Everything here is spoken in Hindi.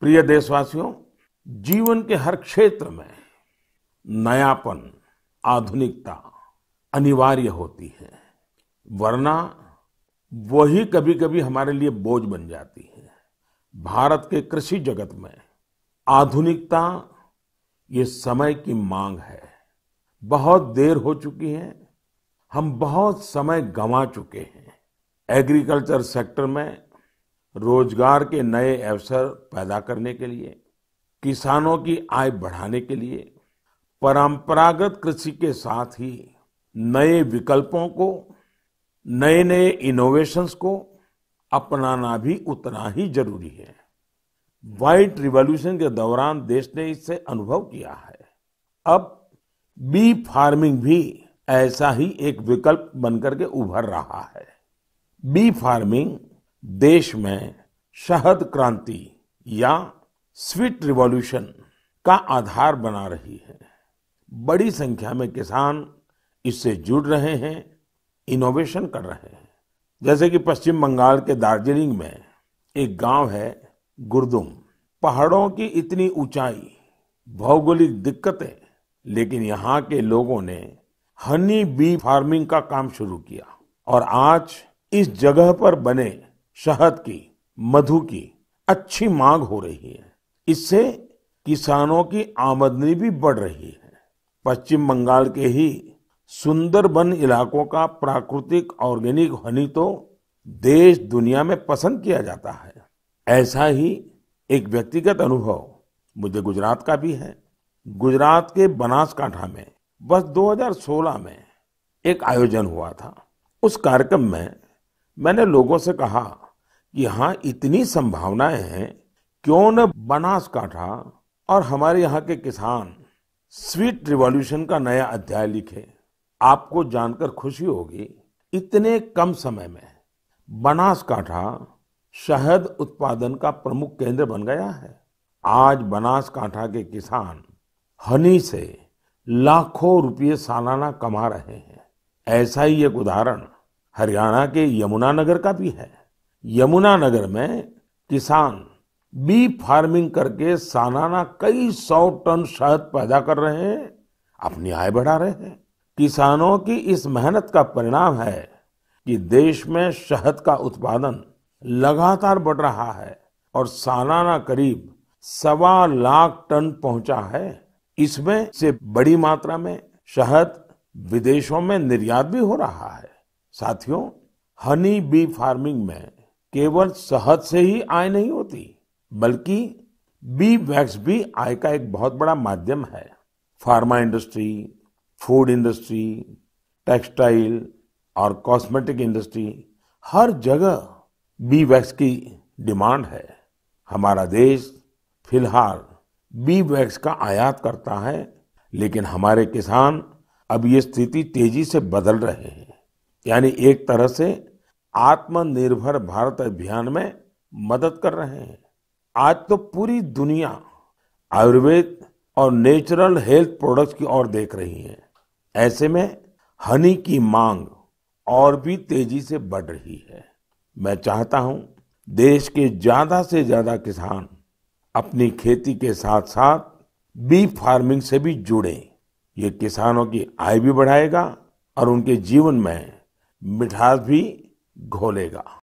प्रिय देशवासियों जीवन के हर क्षेत्र में नयापन आधुनिकता अनिवार्य होती है वरना वही कभी कभी हमारे लिए बोझ बन जाती है भारत के कृषि जगत में आधुनिकता ये समय की मांग है बहुत देर हो चुकी है हम बहुत समय गंवा चुके हैं एग्रीकल्चर सेक्टर में रोजगार के नए अवसर पैदा करने के लिए किसानों की आय बढ़ाने के लिए परंपरागत कृषि के साथ ही नए विकल्पों को नए नए इनोवेशंस को अपनाना भी उतना ही जरूरी है व्हाइट रिवॉल्यूशन के दौरान देश ने इससे अनुभव किया है अब बी फार्मिंग भी ऐसा ही एक विकल्प बनकर के उभर रहा है बी फार्मिंग देश में शहद क्रांति या स्वीट रिवॉल्यूशन का आधार बना रही है बड़ी संख्या में किसान इससे जुड़ रहे हैं इनोवेशन कर रहे हैं जैसे कि पश्चिम बंगाल के दार्जिलिंग में एक गांव है गुरदुम पहाड़ों की इतनी ऊंचाई भौगोलिक दिक्कतें लेकिन यहाँ के लोगों ने हनी बी फार्मिंग का काम शुरू किया और आज इस जगह पर बने शहद की मधु की अच्छी मांग हो रही है इससे किसानों की आमदनी भी बढ़ रही है पश्चिम बंगाल के ही सुंदरबन इलाकों का प्राकृतिक ऑर्गेनिक हनी तो देश दुनिया में पसंद किया जाता है ऐसा ही एक व्यक्तिगत अनुभव मुझे गुजरात का भी है गुजरात के बनासकांठा में बस 2016 में एक आयोजन हुआ था उस कार्यक्रम में मैंने लोगों से कहा यहाँ इतनी संभावनाएं हैं क्यों न बनासकांठा और हमारे यहाँ के किसान स्वीट रिवॉल्यूशन का नया अध्याय लिखे आपको जानकर खुशी होगी इतने कम समय में बनासकाठा शहद उत्पादन का प्रमुख केंद्र बन गया है आज बनासकांठा के किसान हनी से लाखों रुपये सालाना कमा रहे हैं ऐसा ही एक उदाहरण हरियाणा के यमुनानगर का भी है यमुनानगर में किसान बी फार्मिंग करके सालाना कई सौ टन शहद पैदा कर रहे हैं अपनी आय बढ़ा रहे हैं किसानों की इस मेहनत का परिणाम है कि देश में शहद का उत्पादन लगातार बढ़ रहा है और सालाना करीब सवा लाख टन पहुंचा है इसमें से बड़ी मात्रा में शहद विदेशों में निर्यात भी हो रहा है साथियों हनी बी फार्मिंग में केवल शहद से ही आय नहीं होती बल्कि बी वैक्स भी आय का एक बहुत बड़ा माध्यम है pharma industry food industry textile और कॉस्मेटिक इंडस्ट्री हर जगह बी वैक्स की डिमांड है हमारा देश फिलहाल बी वैक्स का आयात करता है लेकिन हमारे किसान अब ये स्थिति तेजी से बदल रहे हैं यानी एक तरह से आत्मनिर्भर भारत अभियान में मदद कर रहे हैं आज तो पूरी दुनिया आयुर्वेद और नेचुरल हेल्थ प्रोडक्ट्स की ओर देख रही है ऐसे में हनी की मांग और भी तेजी से बढ़ रही है मैं चाहता हूं देश के ज्यादा से ज्यादा किसान अपनी खेती के साथ साथ बी फार्मिंग से भी जुड़े ये किसानों की आय भी बढ़ाएगा और उनके जीवन में मिठास भी घोलेगा